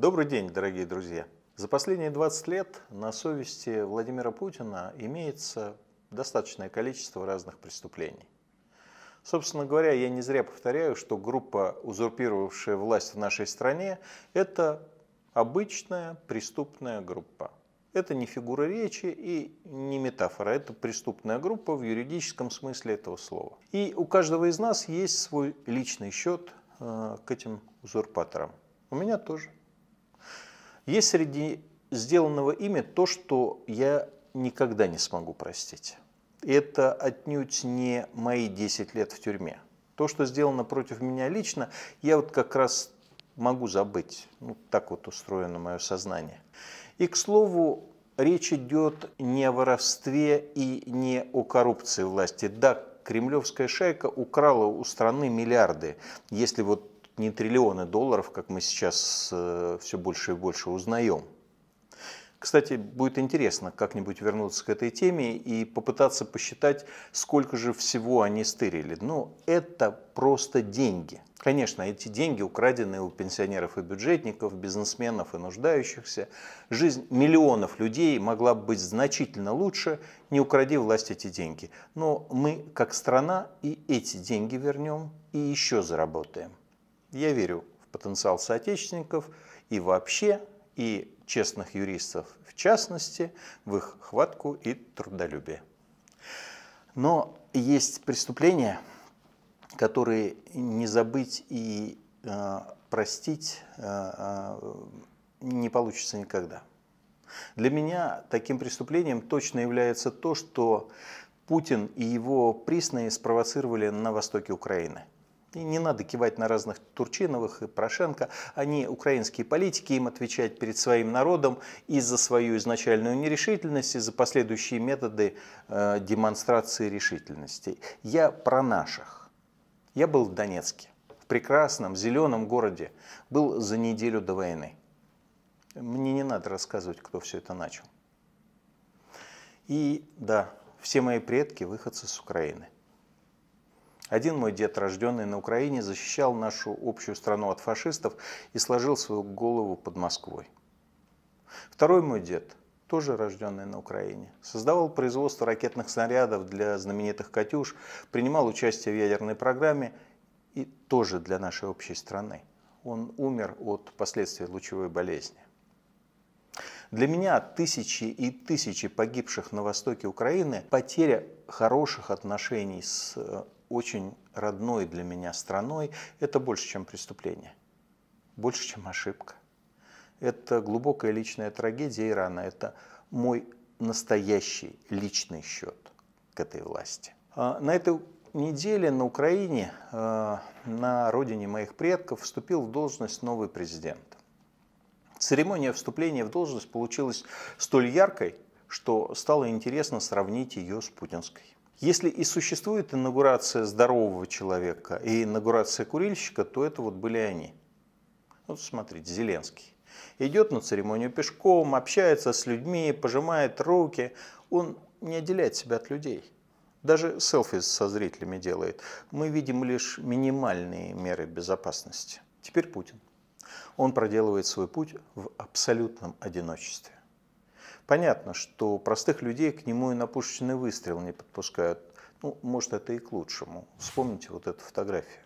Добрый день, дорогие друзья! За последние 20 лет на совести Владимира Путина имеется достаточное количество разных преступлений. Собственно говоря, я не зря повторяю, что группа, узурпировавшая власть в нашей стране, это обычная преступная группа. Это не фигура речи и не метафора, это преступная группа в юридическом смысле этого слова. И у каждого из нас есть свой личный счет э, к этим узурпаторам. У меня тоже. Есть среди сделанного ими то, что я никогда не смогу простить. Это отнюдь не мои 10 лет в тюрьме. То, что сделано против меня лично, я вот как раз могу забыть. Ну, так вот устроено мое сознание. И, к слову, речь идет не о воровстве и не о коррупции власти. Да, кремлевская шайка украла у страны миллиарды, если вот не триллионы долларов, как мы сейчас э, все больше и больше узнаем. Кстати, будет интересно как-нибудь вернуться к этой теме и попытаться посчитать, сколько же всего они стырили. Но ну, это просто деньги. Конечно, эти деньги украдены у пенсионеров и бюджетников, бизнесменов и нуждающихся. Жизнь миллионов людей могла бы быть значительно лучше, не укради власть эти деньги. Но мы, как страна, и эти деньги вернем, и еще заработаем. Я верю в потенциал соотечественников и вообще, и честных юристов в частности, в их хватку и трудолюбие. Но есть преступления, которые не забыть и э, простить э, э не получится никогда. Для меня таким преступлением точно является то, что Путин и его присные спровоцировали на востоке Украины – и не надо кивать на разных Турчиновых и Порошенко. Они украинские политики, им отвечать перед своим народом и за свою изначальную нерешительность, и за последующие методы э, демонстрации решительности. Я про наших. Я был в Донецке, в прекрасном зеленом городе. Был за неделю до войны. Мне не надо рассказывать, кто все это начал. И да, все мои предки выходцы с Украины – один мой дед, рожденный на Украине, защищал нашу общую страну от фашистов и сложил свою голову под Москвой. Второй мой дед, тоже рожденный на Украине, создавал производство ракетных снарядов для знаменитых «Катюш», принимал участие в ядерной программе и тоже для нашей общей страны. Он умер от последствий лучевой болезни. Для меня тысячи и тысячи погибших на востоке Украины – потеря хороших отношений с э, очень родной для меня страной, это больше, чем преступление, больше, чем ошибка. Это глубокая личная трагедия Ирана, это мой настоящий личный счет к этой власти. А на этой неделе на Украине, э, на родине моих предков, вступил в должность новый президент. Церемония вступления в должность получилась столь яркой, что стало интересно сравнить ее с путинской. Если и существует инаугурация здорового человека и инаугурация курильщика, то это вот были они. Вот смотрите, Зеленский. Идет на церемонию пешком, общается с людьми, пожимает руки. Он не отделяет себя от людей. Даже селфи со зрителями делает. Мы видим лишь минимальные меры безопасности. Теперь Путин. Он проделывает свой путь в абсолютном одиночестве. Понятно, что простых людей к нему и на пушечный выстрел не подпускают. Ну, может, это и к лучшему. Вспомните вот эту фотографию.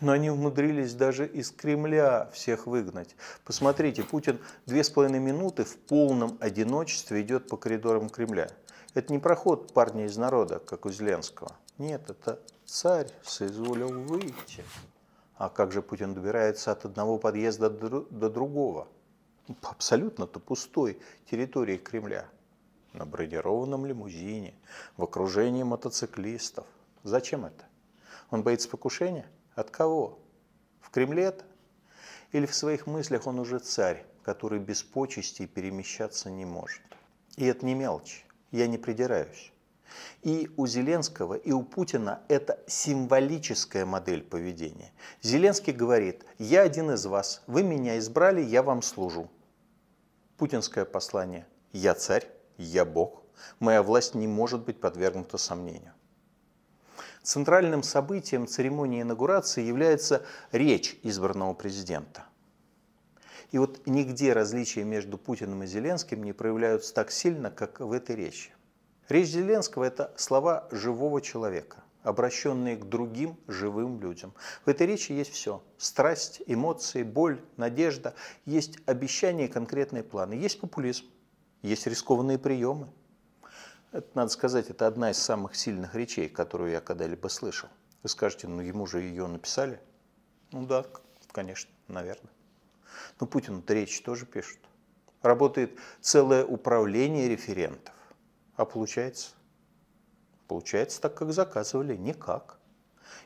Но они умудрились даже из Кремля всех выгнать. Посмотрите, Путин две с половиной минуты в полном одиночестве идет по коридорам Кремля. Это не проход парня из народа, как у Зеленского. Нет, это царь соизволил выйти. А как же Путин добирается от одного подъезда до другого? абсолютно-то пустой территории Кремля, на бронированном лимузине, в окружении мотоциклистов. Зачем это? Он боится покушения? От кого? В Кремле это? Или в своих мыслях он уже царь, который без почести перемещаться не может? И это не мелочь, я не придираюсь. И у Зеленского, и у Путина это символическая модель поведения. Зеленский говорит, я один из вас, вы меня избрали, я вам служу. Путинское послание, я царь, я Бог, моя власть не может быть подвергнута сомнению. Центральным событием церемонии инаугурации является речь избранного президента. И вот нигде различия между Путиным и Зеленским не проявляются так сильно, как в этой речи. Речь Зеленского – это слова живого человека, обращенные к другим живым людям. В этой речи есть все – страсть, эмоции, боль, надежда, есть обещания и конкретные планы, есть популизм, есть рискованные приемы. Это, надо сказать, это одна из самых сильных речей, которую я когда-либо слышал. Вы скажете, ну ему же ее написали? Ну да, конечно, наверное. Но Путину-то речь тоже пишут. Работает целое управление референтов. А получается? Получается так, как заказывали. Никак.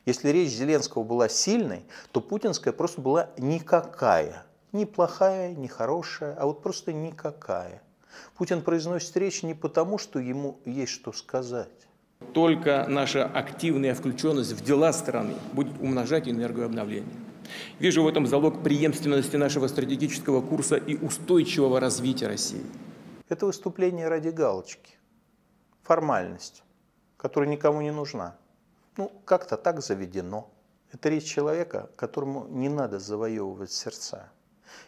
Если речь Зеленского была сильной, то путинская просто была никакая. Ни плохая, ни хорошая, а вот просто никакая. Путин произносит речь не потому, что ему есть что сказать. Только наша активная включенность в дела страны будет умножать энергообновление. Вижу в этом залог преемственности нашего стратегического курса и устойчивого развития России. Это выступление ради галочки формальность, которая никому не нужна. Ну, как-то так заведено. Это речь человека, которому не надо завоевывать сердца.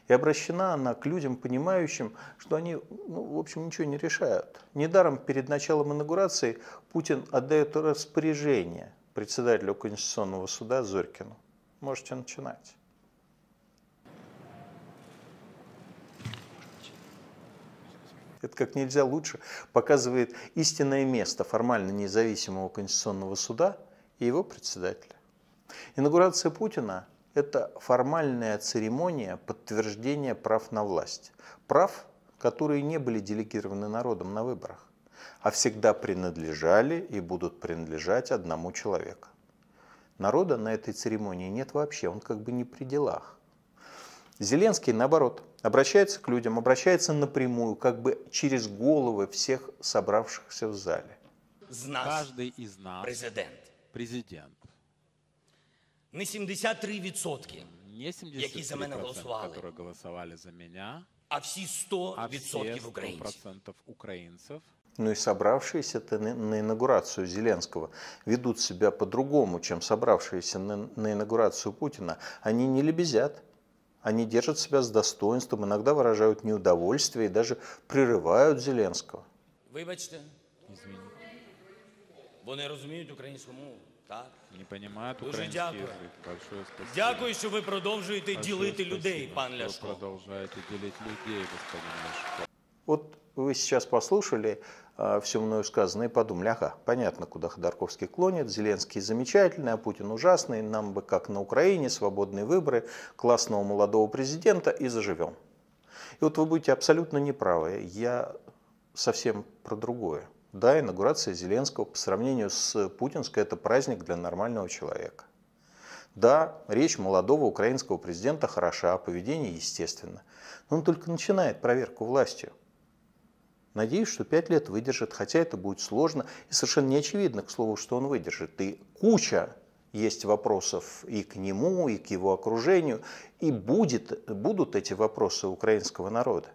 И обращена она к людям, понимающим, что они, ну, в общем, ничего не решают. Недаром перед началом инаугурации Путин отдает распоряжение председателю Конституционного суда Зорькину. Можете начинать. это как нельзя лучше показывает истинное место формально независимого Конституционного суда и его председателя. Инаугурация Путина – это формальная церемония подтверждения прав на власть. Прав, которые не были делегированы народом на выборах, а всегда принадлежали и будут принадлежать одному человеку. Народа на этой церемонии нет вообще, он как бы не при делах. Зеленский, наоборот, обращается к людям, обращается напрямую, как бы через головы всех собравшихся в зале. Каждый из нас президент. президент. Не 73%, не 73 які за мене голосували, голосували за меня, а всі 100%, а все 100 украинцев. украинцев. Ну и собравшиеся на, на инаугурацию Зеленского ведут себя по-другому, чем собравшиеся на, на инаугурацию Путина. Они не лебезят, они держат себя с достоинством, иногда выражают неудовольствие и даже прерывают Зеленского. Вибачте. Извини. Вони розуміють мову, так? Не понимают Дуже український дякую. язик. Большое спасибо. Дякую, що ви продовжуєте Большое ділити людей, спасибо, пан що Ляшко. Продолжаете делить людей, господин Ляшко. Вот вы сейчас послушали а, все мною сказанное и подумали, ага, понятно, куда Ходорковский клонит, Зеленский замечательный, а Путин ужасный, нам бы как на Украине, свободные выборы, классного молодого президента и заживем. И вот вы будете абсолютно неправы, я совсем про другое. Да, инаугурация Зеленского по сравнению с путинской – это праздник для нормального человека. Да, речь молодого украинского президента хороша, а поведение естественно. Но он только начинает проверку властью. Надеюсь, что пять лет выдержит, хотя это будет сложно и совершенно неочевидно, к слову, что он выдержит. И куча есть вопросов и к нему, и к его окружению, и будет, будут эти вопросы украинского народа.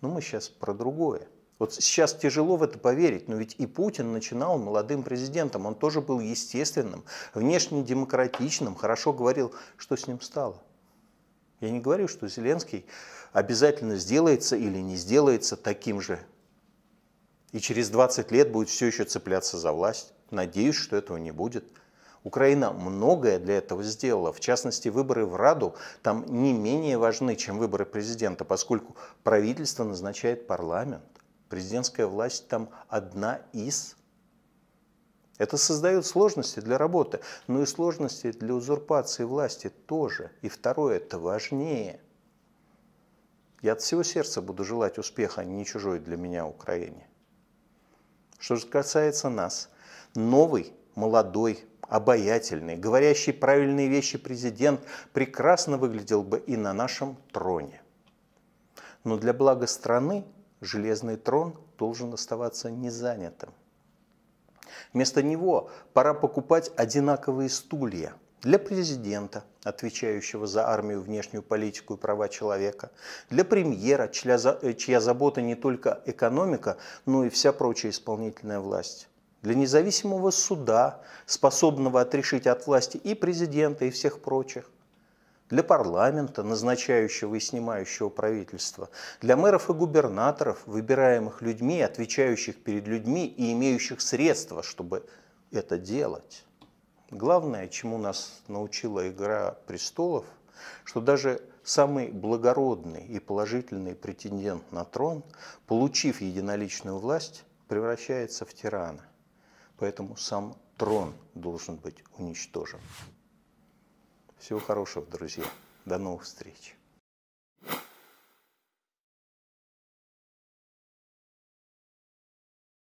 Но мы сейчас про другое. Вот сейчас тяжело в это поверить, но ведь и Путин начинал молодым президентом, он тоже был естественным, внешне демократичным, хорошо говорил, что с ним стало – я не говорю, что Зеленский обязательно сделается или не сделается таким же. И через 20 лет будет все еще цепляться за власть. Надеюсь, что этого не будет. Украина многое для этого сделала. В частности, выборы в Раду там не менее важны, чем выборы президента, поскольку правительство назначает парламент. Президентская власть там одна из это создает сложности для работы, но и сложности для узурпации власти тоже. И второе, это важнее. Я от всего сердца буду желать успеха а не чужой для меня Украине. Что же касается нас, новый, молодой, обаятельный, говорящий правильные вещи президент прекрасно выглядел бы и на нашем троне. Но для блага страны железный трон должен оставаться незанятым. Вместо него пора покупать одинаковые стулья для президента, отвечающего за армию, внешнюю политику и права человека, для премьера, э, чья, забота не только экономика, но и вся прочая исполнительная власть для независимого суда, способного отрешить от власти и президента, и всех прочих, для парламента, назначающего и снимающего правительство, для мэров и губернаторов, выбираемых людьми, отвечающих перед людьми и имеющих средства, чтобы это делать. Главное, чему нас научила «Игра престолов», что даже самый благородный и положительный претендент на трон, получив единоличную власть, превращается в тирана. Поэтому сам трон должен быть уничтожен. Всего хорошего, друзья. До новых встреч.